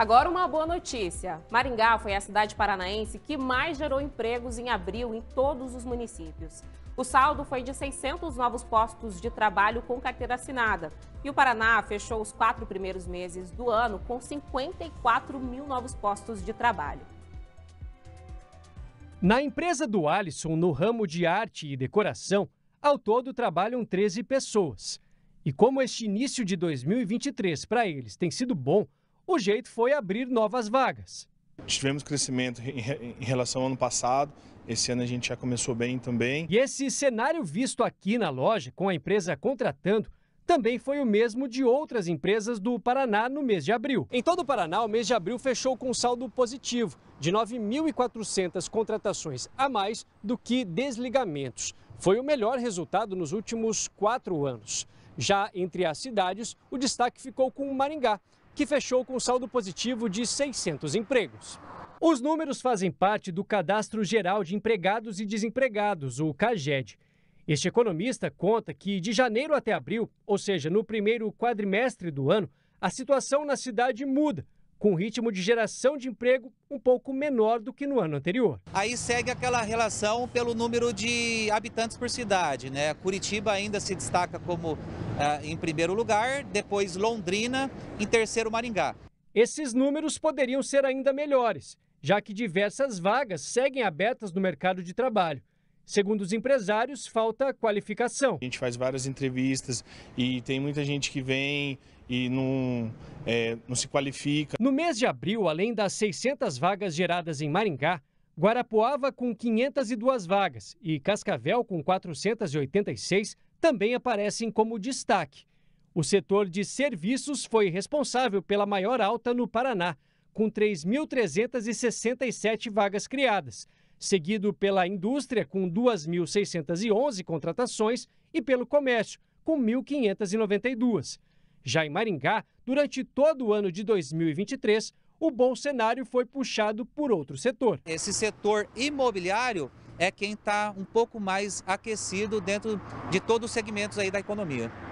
Agora, uma boa notícia: Maringá foi a cidade paranaense que mais gerou empregos em abril em todos os municípios. O saldo foi de 600 novos postos de trabalho com carteira assinada. E o Paraná fechou os quatro primeiros meses do ano com 54 mil novos postos de trabalho. Na empresa do Alisson, no ramo de arte e decoração, ao todo trabalham 13 pessoas. E como este início de 2023 para eles tem sido bom, o jeito foi abrir novas vagas. Tivemos crescimento em relação ao ano passado, esse ano a gente já começou bem também. E esse cenário visto aqui na loja, com a empresa contratando, também foi o mesmo de outras empresas do Paraná no mês de abril. Em todo o Paraná, o mês de abril fechou com saldo positivo de 9.400 contratações a mais do que desligamentos. Foi o melhor resultado nos últimos quatro anos. Já entre as cidades, o destaque ficou com o Maringá, que fechou com saldo positivo de 600 empregos. Os números fazem parte do Cadastro Geral de Empregados e Desempregados, o CAGED. Este economista conta que de janeiro até abril, ou seja, no primeiro quadrimestre do ano, a situação na cidade muda com ritmo de geração de emprego um pouco menor do que no ano anterior. Aí segue aquela relação pelo número de habitantes por cidade, né? Curitiba ainda se destaca como é, em primeiro lugar, depois Londrina, em terceiro Maringá. Esses números poderiam ser ainda melhores, já que diversas vagas seguem abertas no mercado de trabalho Segundo os empresários, falta qualificação. A gente faz várias entrevistas e tem muita gente que vem e não, é, não se qualifica. No mês de abril, além das 600 vagas geradas em Maringá, Guarapuava com 502 vagas e Cascavel com 486 também aparecem como destaque. O setor de serviços foi responsável pela maior alta no Paraná, com 3.367 vagas criadas, seguido pela indústria, com 2.611 contratações, e pelo comércio, com 1.592. Já em Maringá, durante todo o ano de 2023, o bom cenário foi puxado por outro setor. Esse setor imobiliário é quem está um pouco mais aquecido dentro de todos os segmentos aí da economia.